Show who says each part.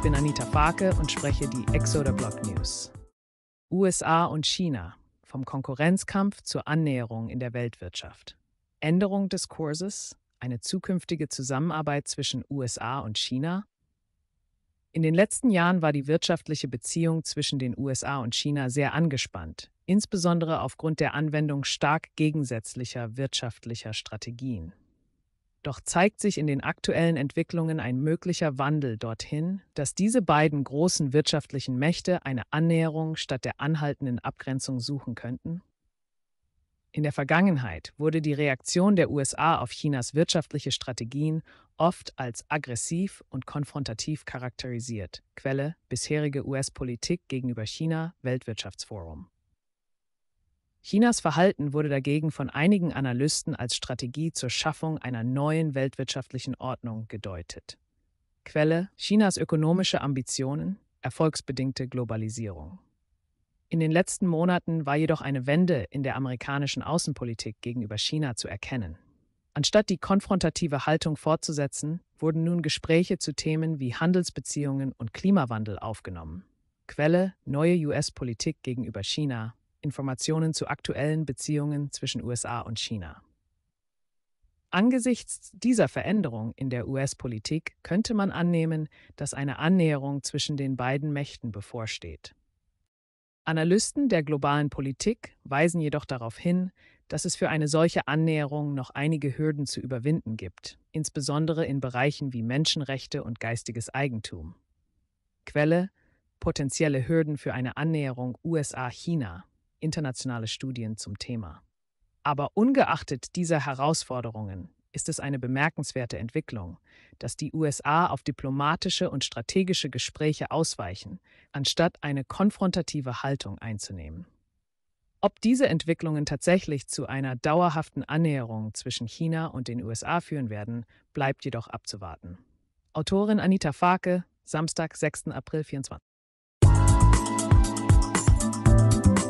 Speaker 1: Ich bin Anita Farke und spreche die Exoder Block News. USA und China vom Konkurrenzkampf zur Annäherung in der Weltwirtschaft. Änderung des Kurses, eine zukünftige Zusammenarbeit zwischen USA und China. In den letzten Jahren war die wirtschaftliche Beziehung zwischen den USA und China sehr angespannt, insbesondere aufgrund der Anwendung stark gegensätzlicher wirtschaftlicher Strategien. Doch zeigt sich in den aktuellen Entwicklungen ein möglicher Wandel dorthin, dass diese beiden großen wirtschaftlichen Mächte eine Annäherung statt der anhaltenden Abgrenzung suchen könnten? In der Vergangenheit wurde die Reaktion der USA auf Chinas wirtschaftliche Strategien oft als aggressiv und konfrontativ charakterisiert. Quelle bisherige US-Politik gegenüber China Weltwirtschaftsforum. Chinas Verhalten wurde dagegen von einigen Analysten als Strategie zur Schaffung einer neuen weltwirtschaftlichen Ordnung gedeutet. Quelle Chinas ökonomische Ambitionen, erfolgsbedingte Globalisierung. In den letzten Monaten war jedoch eine Wende in der amerikanischen Außenpolitik gegenüber China zu erkennen. Anstatt die konfrontative Haltung fortzusetzen, wurden nun Gespräche zu Themen wie Handelsbeziehungen und Klimawandel aufgenommen. Quelle Neue US-Politik gegenüber China Informationen zu aktuellen Beziehungen zwischen USA und China. Angesichts dieser Veränderung in der US-Politik könnte man annehmen, dass eine Annäherung zwischen den beiden Mächten bevorsteht. Analysten der globalen Politik weisen jedoch darauf hin, dass es für eine solche Annäherung noch einige Hürden zu überwinden gibt, insbesondere in Bereichen wie Menschenrechte und geistiges Eigentum. Quelle Potenzielle Hürden für eine Annäherung USA-China internationale Studien zum Thema. Aber ungeachtet dieser Herausforderungen ist es eine bemerkenswerte Entwicklung, dass die USA auf diplomatische und strategische Gespräche ausweichen, anstatt eine konfrontative Haltung einzunehmen. Ob diese Entwicklungen tatsächlich zu einer dauerhaften Annäherung zwischen China und den USA führen werden, bleibt jedoch abzuwarten. Autorin Anita Farke, Samstag, 6. April 24.